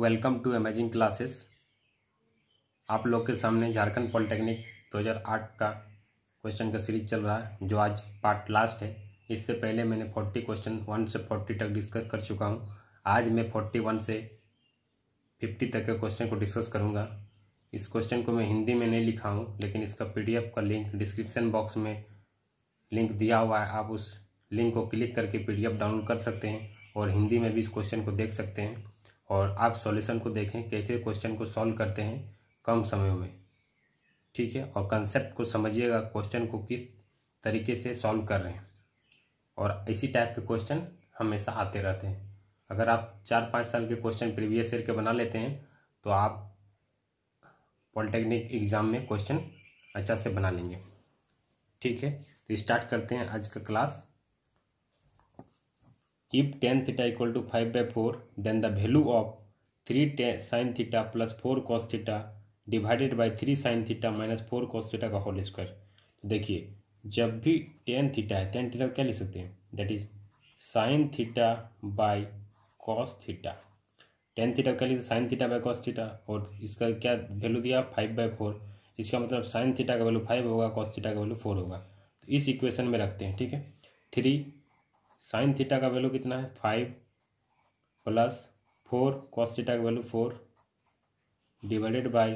welcome to amazing classes आप लोग के सामने झारखंड पॉलिटेक्निक 2008 का क्वेश्चन का सीरीज चल रहा है जो आज पार्ट लास्ट है इससे पहले मैंने 40 क्वेश्चन 1 से 40 तक डिस्कस कर चुका हूँ आज मैं 41 से 50 तक के क्वेश्चन को डिस्कस करूँगा इस क्वेश्चन को मैं हिंदी में नहीं लिखा हूँ लेकिन इसका पी का लिंक डिस्क्रिप्सन बॉक्स में लिंक दिया हुआ है आप उस लिंक को क्लिक करके पी डाउनलोड कर सकते हैं और हिंदी में भी इस क्वेश्चन को देख सकते हैं और आप सॉल्यूशन को देखें कैसे क्वेश्चन को सॉल्व करते हैं कम समय में ठीक है और कंसेप्ट को समझिएगा क्वेश्चन को किस तरीके से सॉल्व कर रहे हैं और इसी टाइप के क्वेश्चन हमेशा आते रहते हैं अगर आप चार पाँच साल के क्वेश्चन प्रीवियस ईयर के बना लेते हैं तो आप पॉलिटेक्निक एग्ज़ाम में क्वेश्चन अच्छा से बना लेंगे ठीक है तो स्टार्ट करते हैं आज का class if tan theta equal to five by four then the value of three tan, sin theta plus 4 cos theta divided by three sine theta minus four cos theta का होल स्क्वायर तो देखिए जब भी tan theta है tan theta क्या लिख सकते हैं that is sine theta by cos theta tan theta क्या लिखते sine theta by cos theta और इसका क्या वैल्यू दिया फाइव बाई फोर इसका मतलब साइन थीटा का वैल्यू फाइव होगा कॉस थीटा का वैल्यू फोर होगा तो इस इक्वेशन में रखते हैं ठीक है थ्री साइन थीटा का वैल्यू कितना है five plus four cos theta का value four divided by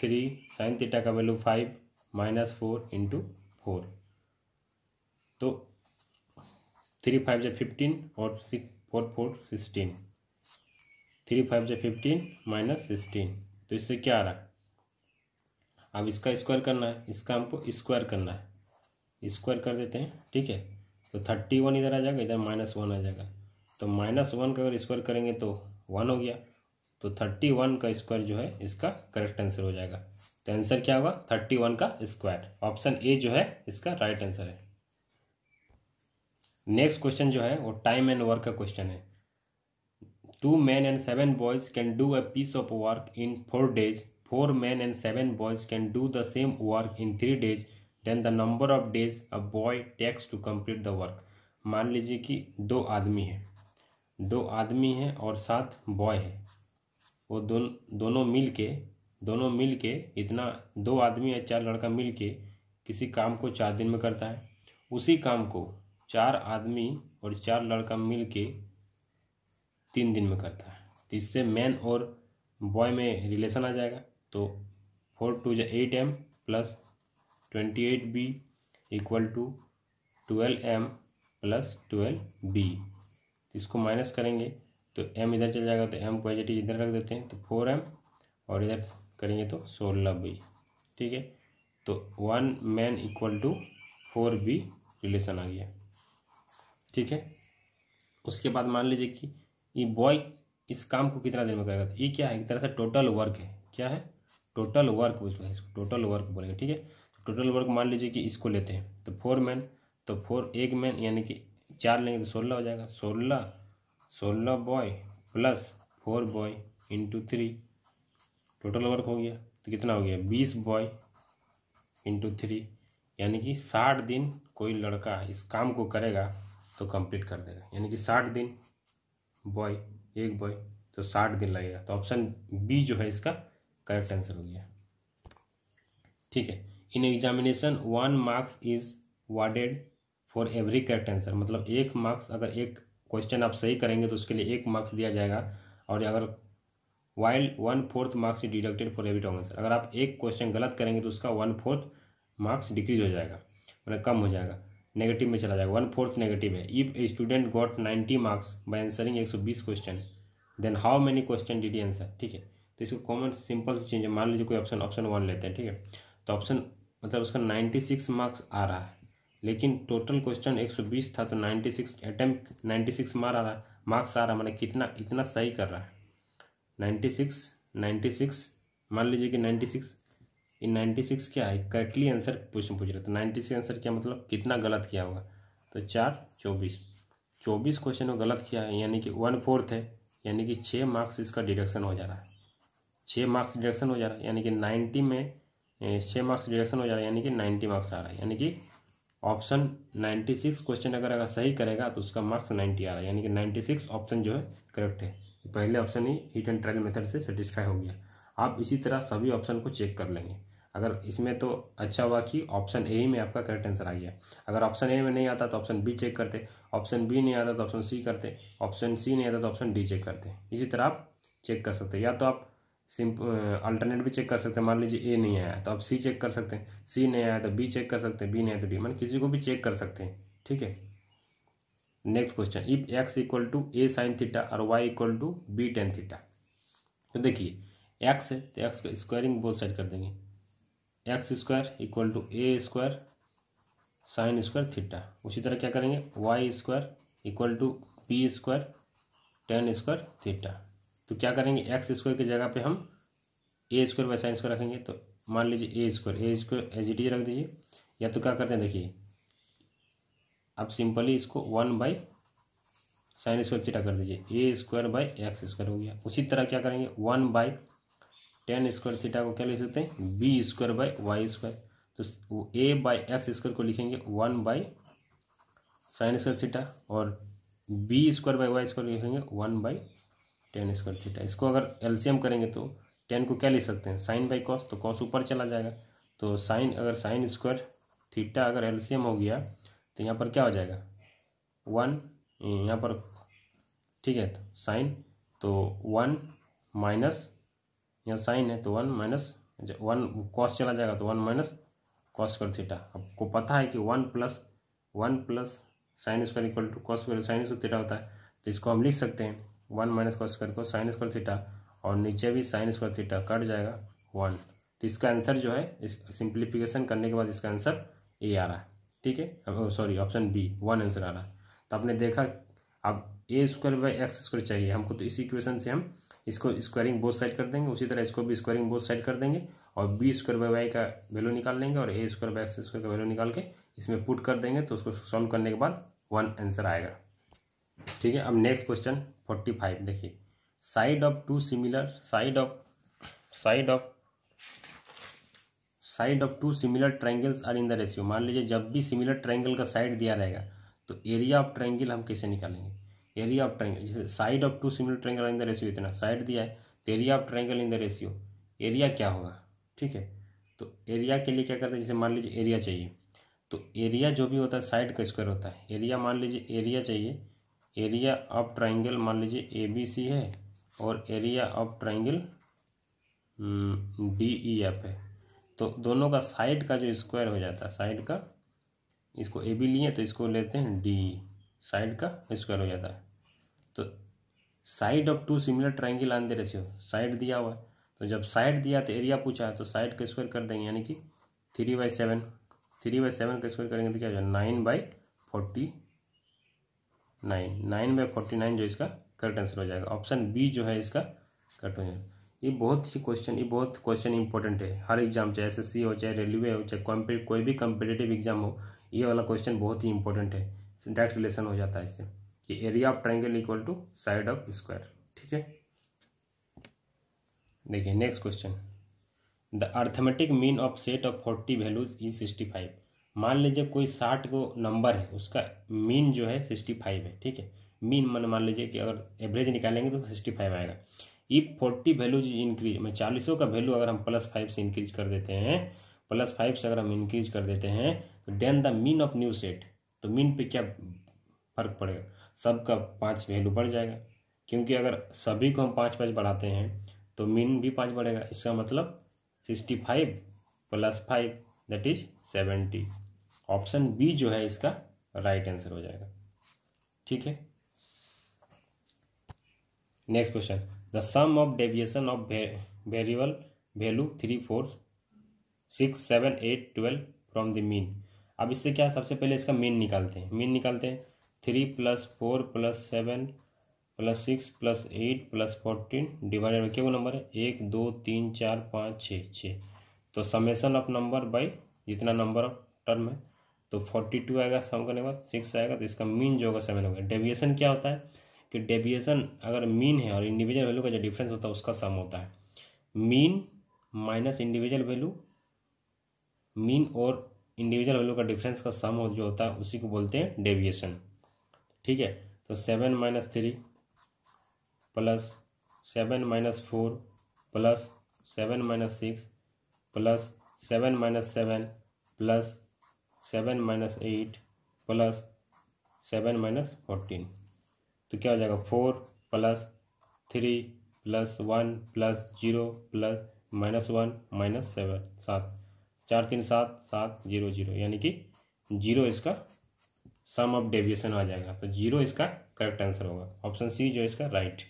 three sine theta का value five minus four into four तो थ्री फाइव जै फिफ्टीन और six four four sixteen three five जै fifteen minus sixteen तो इससे क्या आ रहा है अब इसका स्क्वायर करना है इसका हमको स्क्वायर करना है स्क्वायर कर देते हैं ठीक है तो थर्टी वन इधर आ जाएगा इधर माइनस वन आ जाएगा तो माइनस वन का अगर स्क्वायर करेंगे तो वन हो गया तो थर्टी वन का स्क्वायर जो है इसका करेक्ट आंसर हो जाएगा तो आंसर क्या होगा थर्टी वन का स्क्वायर ऑप्शन ए जो है इसका राइट आंसर है नेक्स्ट क्वेश्चन जो है वो टाइम एंड वर्क का क्वेश्चन है two man and seven boys can do a piece of work in four days four man and seven boys can do the same work in three days then the number of days a boy takes to complete the work मान लीजिए कि दो आदमी है दो आदमी हैं और साथ बॉय है वो दोन दोनों मिल के दोनों मिल के इतना दो आदमी या चार लड़का मिल के किसी काम को चार दिन में करता है उसी काम को चार आदमी और चार लड़का मिल के तीन दिन में करता है तो इससे मैन और बॉय में रिलेशन आ जाएगा तो फोर टू जो eight M plus twenty eight B equal to twelve M plus twelve B इसको माइनस करेंगे तो एम इधर चल जाएगा तो एम पॉजिटिव इधर रख देते हैं तो फोर एम और इधर करेंगे तो सोलह बी ठीक है तो one man equal to four B relation आ गया ठीक है उसके बाद मान लीजिए कि ये बॉय इस काम को कितना देर में करेगा तो ये क्या है एक तरह से टोटल वर्क है क्या है टोटल वर्क बोलते हैं इसको टोटल वर्क बोलेंगे ठीक है टोटल वर्क मान लीजिए कि इसको लेते हैं तो फोर मैन तो फोर एक मैन यानी कि चार लेंगे तो सोलह हो जाएगा सोलह सोलह boy plus four boy into three total work हो गया तो कितना हो गया बीस बॉय इंटू थ्री यानी कि साठ दिन कोई लड़का इस काम को करेगा तो कंप्लीट कर देगा यानी कि साठ दिन बॉय एक बॉय तो साठ दिन लगेगा तो ऑप्शन बी जो है इसका करेक्ट आंसर हो गया ठीक है in examination one marks is awarded for every correct answer मतलब एक मार्क्स अगर एक क्वेश्चन आप सही करेंगे तो उसके लिए एक मार्क्स दिया जाएगा और अगर while one fourth marks is deducted for every wrong answer अगर आप एक क्वेश्चन गलत करेंगे तो उसका वन फोर्थ मार्क्स डिक्रीज हो जाएगा मतलब कम हो जाएगा नेगेटिव में चला जाएगा वन फोर्थ नेगेटिव है if a student got ninety marks by answering एक सौ बीस question then how many question did answer ठीक है तो इसको कॉमन सिंपल से चेंज मान लीजिए कोई ऑप्शन ऑप्शन वन लेते हैं ठीक है तो ऑप्शन मतलब उसका 96 मार्क्स आ रहा है लेकिन टोटल क्वेश्चन 120 था तो 96 अटैम्प्ट सिक्स मार आ रहा है मार्क्स आ रहा है मतलब कितना इतना सही कर रहा है 96 96 मान लीजिए कि 96 इन 96 क्या है करेक्टली आंसर क्वेश्चन पूछ रहे तो नाइन्टी सिक्स आंसर क्या मतलब कितना गलत किया होगा तो चार चौबीस चौबीस क्वेश्चन में गलत किया है यानी कि वन फोर्थ है यानी कि छः मार्क्स इसका डिडक्शन हो जा रहा है छः मार्क्स डिडक्शन हो जा रहा है यानी कि नाइन्टी में छः मार्क्स रिडक्शन हो जा रहा है यानी कि नाइन्टी मार्क्स आ रहा है यानी कि ऑप्शन नाइन्टी सिक्स क्वेश्चन अगर अगर सही करेगा तो उसका मार्क्स नाइन्टी आ रहा है यानी कि नाइन्टी सिक्स ऑप्शन जो है करेक्ट है पहले ऑप्शन ही हीट एंड ट्रायल मेथड से सेटिस्फाई हो गया आप इसी तरह सभी ऑप्शन को चेक कर लेंगे अगर इसमें तो अच्छा हुआ कि ऑप्शन ए ही में आपका करेक्ट आंसर आ गया अगर ऑप्शन ए में नहीं आता तो ऑप्शन बी चेक करते ऑप्शन बी नहीं आता तो ऑप्शन सी करते ऑप्शन सी नहीं आता तो ऑप्शन डी चेक करते इसी तरह आप चेक कर सकते या तो आप सिंप अल्टरनेट भी चेक कर सकते हैं मान लीजिए ए नहीं आया तो आप सी चेक कर सकते हैं सी नहीं आया तो बी चेक कर सकते हैं बी नहीं आया तो डी मान मतलब किसी को भी चेक कर सकते हैं ठीक है next question if X equal to A sine theta और Y equal to B tan theta तो देखिए एक्स है तो एक्स का स्क्वायरिंग बोथ साइड कर देंगे X square equal to A square sine square theta उसी तरह क्या करेंगे Y square equal to B square tan square theta तो क्या करेंगे एक्स स्क्वायर की जगह पे हम A square by sine square रखेंगे तो मान लीजिए A square A square as it is रख दीजिए या तो क्या करते हैं देखिए आप सिंपली इसको one by sine square theta कर दीजिए A square by X square हो गया उसी तरह क्या करेंगे one by tan square theta को क्या लिख सकते हैं B square by Y square तो ए बाई एक्स स्क्वायर को लिखेंगे one by sine square theta और B square by Y square लिखेंगे one by tan square theta इसको अगर एलसीएम करेंगे तो टेन को क्या ले सकते हैं साइन बाई कॉस तो कॉस ऊपर चला जाएगा तो साइन अगर साइन स्क्वायर थीटा अगर एलसीएम हो गया तो यहाँ पर क्या हो जाएगा वन यहाँ पर ठीक है तो साइन तो वन माइनस यहाँ साइन है तो वन माइनस वन कॉस चला जाएगा तो one minus cos square theta आपको पता है कि one plus one plus sine square equal to cos square sine square theta होता है तो इसको हम लिख सकते हैं वन माइनस कॉस स्क्वायर को साइन स्क्वायर थीटा और नीचे भी साइन स्क्वायर थीटा कट जाएगा वन तो इसका आंसर जो है इस सिंप्लीफिकेशन करने के बाद इसका आंसर ए आ रहा है ठीक है अब sorry option B one answer आ रहा है तो आपने देखा अब A square by X square चाहिए हमको तो इसी इक्वेशन से हम इसको स्क्वायरिंग बोथ साइड कर देंगे उसी तरह इसको भी स्क्वायरिंग बोथ साइड कर देंगे और बी स्क्वायर बाई वाई का वैल्यू निकाल लेंगे और A square by X square का वैल्यू निकाल के इसमें पुट कर देंगे तो उसको सॉल्व करने के बाद वन आंसर आएगा ठीक है अब नेक्स्ट क्वेश्चन फोर्टी फाइव देखिए side of two similar side of side of side of two similar triangles are in the ratio मान लीजिए जब भी सिमिलर ट्राइंगल का साइड दिया रहेगा तो एरिया ऑफ ट्राइंगल हम कैसे निकालेंगे एरिया ऑफ ट्राइंगल जैसे side of two similar triangle in the ratio इतना साइड दिया है तो area of triangle in the ratio area क्या होगा ठीक है तो एरिया के लिए क्या करते हैं जैसे मान लीजिए एरिया चाहिए तो एरिया जो भी होता है साइड का स्क्वायर होता है एरिया मान लीजिए एरिया चाहिए एरिया ऑफ ट्राइंगल मान लीजिए ए बी सी है और area of triangle D E F है तो दोनों का साइड का जो स्क्वायर हो जाता है साइड का इसको ए बी लिए तो इसको लेते हैं डी साइड e, का स्क्वायर हो जाता है तो side of two similar triangle on the ratio side दिया हुआ है तो जब साइड दिया तो एरिया पूछा है तो साइड का स्क्वायर कर देंगे यानी कि three by seven three by seven का स्क्वायर करेंगे तो क्या हो जाएगा nine by forty nine nine by forty nine जो इसका करेक्ट आंसर हो जाएगा ऑप्शन बी जो है इसका करेक्ट हो जाएगा ये बहुत ही क्वेश्चन ये बहुत क्वेश्चन इंपॉर्टेंट है हर एग्जाम चाहे एस हो चाहे रेलवे हो चाहे कॉम्पे कोई भी कॉम्पिटेटिव एग्जाम हो ये वाला क्वेश्चन बहुत ही इंपॉर्टेंट है डायरेक्ट रिलेशन हो जाता है इससे कि area of triangle equal to side of square ठीक है देखिए next question the arithmetic mean of set of forty values is sixty five मान लीजिए कोई साठ को नंबर है उसका मीन जो है सिक्सटी फाइव है ठीक है मीन मन मान लीजिए कि अगर एवरेज निकालेंगे तो सिक्सटी फाइव आएगा इफ फोर्टी वैल्यू इंक्रीज मैं चालीसों का वैल्यू अगर हम प्लस फाइव से इंक्रीज कर देते हैं प्लस फाइव से अगर हम इंक्रीज कर देते हैं तो then the mean of new set तो मीन पे क्या फर्क पड़ेगा सबका पाँच वैल्यू बढ़ जाएगा क्योंकि अगर सभी को हम पाँच पाँच बढ़ाते हैं तो मीन भी पाँच बढ़ेगा इसका मतलब sixty five plus five that is seventy option B जो है इसका राइट आंसर हो जाएगा ठीक है next question the sum of deviation of variable value three four six seven eight twelve from the mean अब इससे क्या सबसे पहले इसका मीन निकालते हैं मीन निकालते हैं three plus four plus seven plus six plus eight plus fourteen divided by क्या नंबर है एक दो तीन चार पाँच छः छः तो समेसन ऑफ नंबर बाई जितना नंबर ऑफ टर्म है तो फोर्टी टू आएगा सम करने के बाद सिक्स आएगा तो इसका मीन जो होगा सेवन होगा डेविएशन क्या होता है कि डेविएशन अगर मीन है और इंडिविजुअल वैल्यू का जो डिफरेंस होता है उसका सम होता है mean minus individual value mean और इंडिविजुअल वैल्यू का डिफरेंस का सम जो होता है उसी को बोलते हैं डेविएशन ठीक है तो seven minus three plus seven minus four plus seven minus six plus seven minus seven plus seven minus eight plus seven minus fourteen तो क्या हो जाएगा four plus three plus one plus zero plus minus one minus seven सात चार तीन सात सात zero zero यानी कि जीरो इसका सम ऑफ डेविएशन आ जाएगा तो जीरो इसका करेक्ट आंसर होगा ऑप्शन सी जो इसका right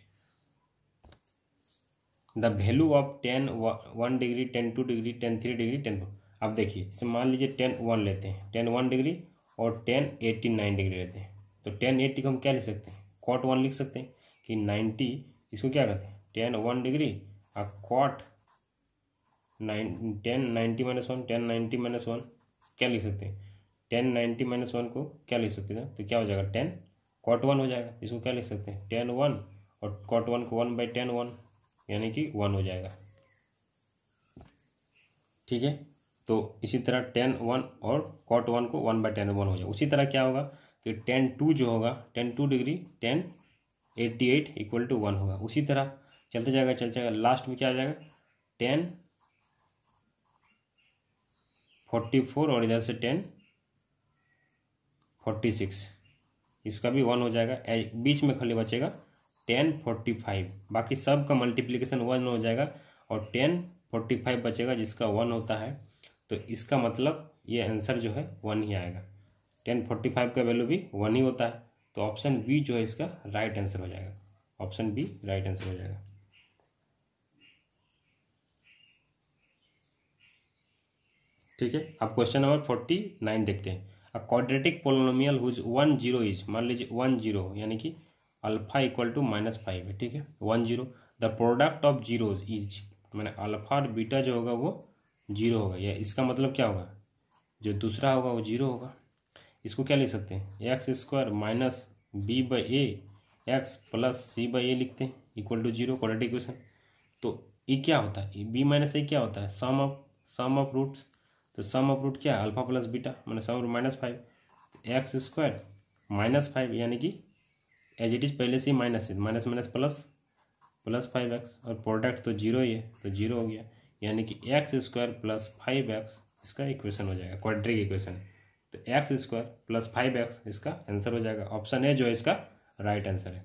the value of tan one degree tan two degree tan three degree tan four अब देखिए इसे मान लीजिए टेन वन लेते हैं टेन वन डिग्री और टेन एट्टी नाइन डिग्री लेते हैं तो टेन एट्टी को हम क्या लिख सकते हैं कॉट वन लिख सकते हैं कि नाइन्टी इसको क्या कहते हैं टेन वन डिग्री और cot nine tan ninety minus one tan ninety minus one क्या लिख सकते हैं टेन नाइन्टी माइनस वन को क्या लिख सकते हैं तो क्या हो जाएगा टेन कॉट वन हो जाएगा इसको क्या लिख सकते हैं टेन वन और कॉट वन को वन बाई टेन वन यानी कि वन हो जाएगा ठीक है तो इसी तरह टेन वन और कॉट वन को वन बाय टेन वन हो जाएगा उसी तरह क्या होगा कि टेन टू जो होगा tan two degree tan eighty eight equal to one होगा उसी तरह चलते जाएगा चलते जाएगा लास्ट में क्या आ जाएगा टेन फोर्टी फोर और इधर से टेन फोर्टी सिक्स इसका भी वन हो जाएगा बीच में खाली बचेगा टेन फोर्टी फाइव बाकी सब का मल्टीप्लीकेशन वन हो जाएगा और टेन फोर्टी फाइव बचेगा जिसका वन होता है तो इसका मतलब ये आंसर जो है वन ही आएगा टेन फोर्टी फाइव का वैल्यू भी वन ही होता है तो ऑप्शन बी जो है इसका राइट आंसर हो जाएगा ऑप्शन बी राइट आंसर हो जाएगा ठीक है अब क्वेश्चन नंबर फोर्टी नाइन देखते हैं a quadratic polynomial whose one zero is मान लीजिए वन जीरो यानी कि alpha equal to minus five है ठीक है one zero the product of zeros is मैंने अल्फा और बीटा जो होगा वो जीरो होगा या इसका मतलब क्या होगा जो दूसरा होगा वो जीरो होगा इसको क्या लिख सकते हैं X square minus B by A X plus C by A लिखते हैं equal to zero quality equation तो ये क्या होता है बी माइनस ए क्या होता है sum of sum of roots तो सम ऑफ रूट क्या है अल्फा प्लस बीटा मैंने sum root minus five X square minus five यानी कि एज इट इज़ पहले से ही माइनस है minus minus plus plus five X और प्रोडक्ट तो जीरो ही है तो जीरो हो गया यानी कि X square plus five X इसका इक्वेशन हो जाएगा क्वाड्रिक इक्वेशन तो X square plus five X इसका आंसर हो जाएगा ऑप्शन ए जो है इसका राइट आंसर है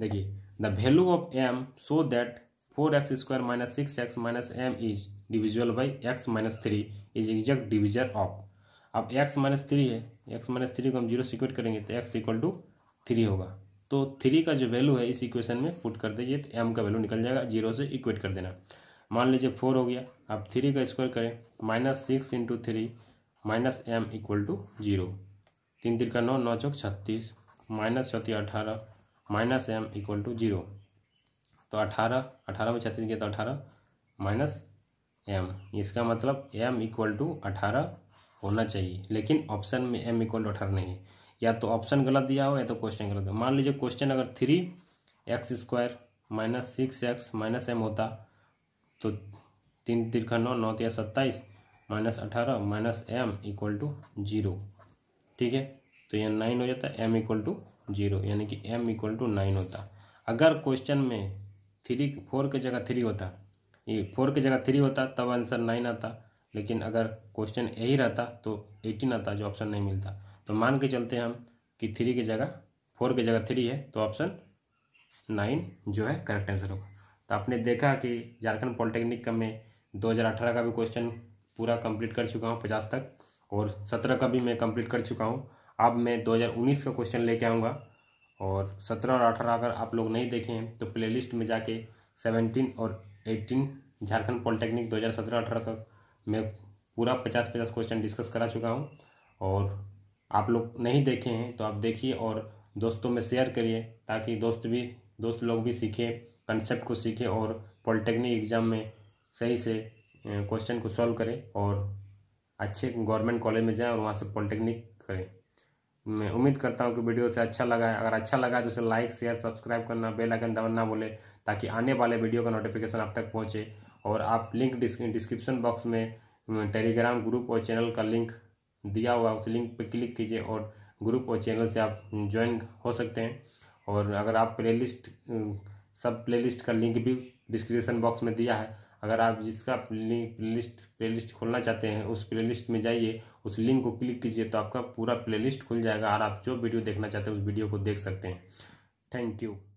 देखिए the value of M so that four X square minus six X minus M is divisible by X minus three is exact division of अब X minus three है X minus three को हम zero से equate करेंगे तो x equal to three होगा तो three का जो वैल्यू है इस इक्वेशन में पुट कर दीजिए तो एम का वैल्यू निकल जाएगा जीरो से इक्वेट कर देना मान लीजिए फोर हो गया आप थ्री का स्क्वायर करें minus six into three minus M equal to zero तीन तीन का नौ नौ चौक छत्तीस माइनस छत्तीस अठारह minus M equal to zero तो अठारह अठारह में छत्तीस गया तो अठारह माइनस एम इसका मतलब एम इक्वल टू अठारह होना चाहिए लेकिन ऑप्शन में एम इक्वल टू अठारह नहीं है या तो ऑप्शन गलत दिया हो या तो क्वेश्चन गलत हो मान लीजिए क्वेश्चन अगर three X square minus six X minus M होता तो तीन तिरखा नौ नौ तिया सत्ताईस माइनस अठारह minus M equal to zero ठीक है तो यह नाइन हो जाता है एम इक्वल टू जीरो यानी कि एम इक्वल टू नाइन होता अगर क्वेश्चन में थ्री फोर की जगह थ्री होता ये फोर की जगह थ्री होता तब आंसर नाइन आता लेकिन अगर क्वेश्चन यही रहता तो एटीन आता जो ऑप्शन नहीं मिलता तो मान के चलते हम कि थ्री की जगह फोर की जगह थ्री है तो ऑप्शन नाइन जो है करेक्ट आंसर होगा तो आपने देखा कि झारखंड पॉलिटेक्निक का मैं दो का भी क्वेश्चन पूरा कंप्लीट कर चुका हूँ पचास तक और सत्रह का भी मैं कंप्लीट कर चुका हूँ अब मैं 2019 का क्वेश्चन लेके आऊँगा और सत्रह और अठारह अगर आप लोग नहीं देखे हैं तो प्लेलिस्ट में जाके सेवनटीन और एटीन झारखंड पॉलिटेक्निक दो हज़ार सत्रह अठारह का मैं पूरा पचास पचास क्वेश्चन डिस्कस करा चुका हूँ और आप लोग नहीं देखे हैं तो आप देखिए और दोस्तों में शेयर करिए ताकि दोस्त भी दोस्त लोग भी सीखें कंसेप्ट को सीखें और पॉलिटेक्निक एग्ज़ाम में सही से क्वेश्चन को सॉल्व करें और अच्छे गवर्नमेंट कॉलेज में जाएं और वहाँ से पॉलिटेक्निक करें मैं उम्मीद करता हूँ कि वीडियो से अच्छा लगा है अगर अच्छा लगा है तो उसे लाइक शेयर सब्सक्राइब करना बेल आइकन दबाना बोले ताकि आने वाले वीडियो का नोटिफिकेशन आप तक पहुँचे और आप लिंक डिस्क्रिप्शन बॉक्स में टेलीग्राम ग्रुप और चैनल का लिंक दिया हुआ उस लिंक पर क्लिक कीजिए और ग्रुप और चैनल से आप ज्वाइन हो सकते हैं और अगर आप प्लेलिस्ट सब प्लेलिस्ट का लिंक भी डिस्क्रिप्शन बॉक्स में दिया है अगर आप जिसका प्लेलिस्ट प्लेलिस्ट खोलना चाहते हैं उस प्लेलिस्ट में जाइए उस लिंक को क्लिक कीजिए तो आपका पूरा प्लेलिस्ट खुल जाएगा और आप जो वीडियो देखना चाहते हैं उस वीडियो को देख सकते हैं थैंक यू